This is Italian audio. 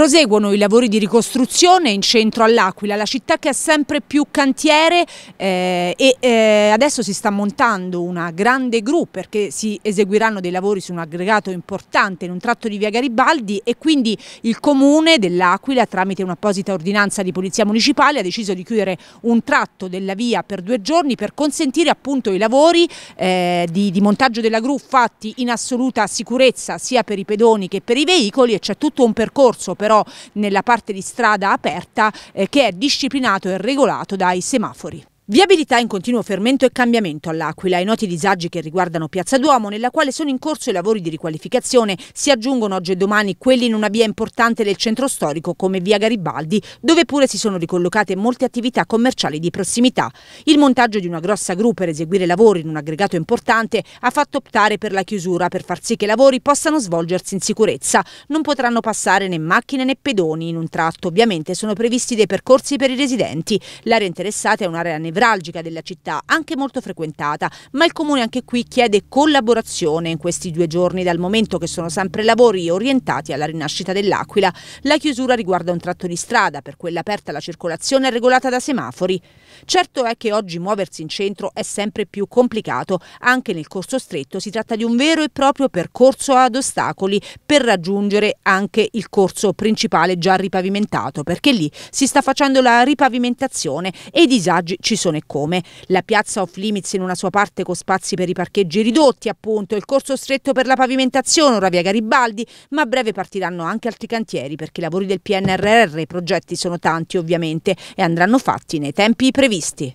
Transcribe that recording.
Proseguono i lavori di ricostruzione in centro all'Aquila, la città che ha sempre più cantiere eh, e eh, adesso si sta montando una grande gru perché si eseguiranno dei lavori su un aggregato importante in un tratto di via Garibaldi e quindi il comune dell'Aquila tramite un'apposita ordinanza di polizia municipale ha deciso di chiudere un tratto della via per due giorni per consentire appunto i lavori eh, di, di montaggio della gru fatti in assoluta sicurezza sia per i pedoni che per i veicoli e c'è tutto un percorso per però nella parte di strada aperta eh, che è disciplinato e regolato dai semafori. Viabilità in continuo fermento e cambiamento all'Aquila. I noti disagi che riguardano Piazza Duomo, nella quale sono in corso i lavori di riqualificazione, si aggiungono oggi e domani quelli in una via importante del centro storico come via Garibaldi, dove pure si sono ricollocate molte attività commerciali di prossimità. Il montaggio di una grossa gru per eseguire lavori in un aggregato importante ha fatto optare per la chiusura per far sì che i lavori possano svolgersi in sicurezza. Non potranno passare né macchine né pedoni in un tratto. Ovviamente sono previsti dei percorsi per i residenti. L'area interessata è un'area nevrosa nevralgica della città, anche molto frequentata, ma il comune anche qui chiede collaborazione in questi due giorni dal momento che sono sempre lavori orientati alla rinascita dell'Aquila. La chiusura riguarda un tratto di strada, per quella aperta la circolazione è regolata da semafori. Certo è che oggi muoversi in centro è sempre più complicato, anche nel corso stretto si tratta di un vero e proprio percorso ad ostacoli per raggiungere anche il corso principale già ripavimentato, perché lì si sta facendo la ripavimentazione e i disagi ci sono persone come la piazza off limits in una sua parte con spazi per i parcheggi ridotti, appunto, il corso stretto per la pavimentazione, ora via Garibaldi, ma a breve partiranno anche altri cantieri perché i lavori del PNRR, i progetti sono tanti ovviamente e andranno fatti nei tempi previsti.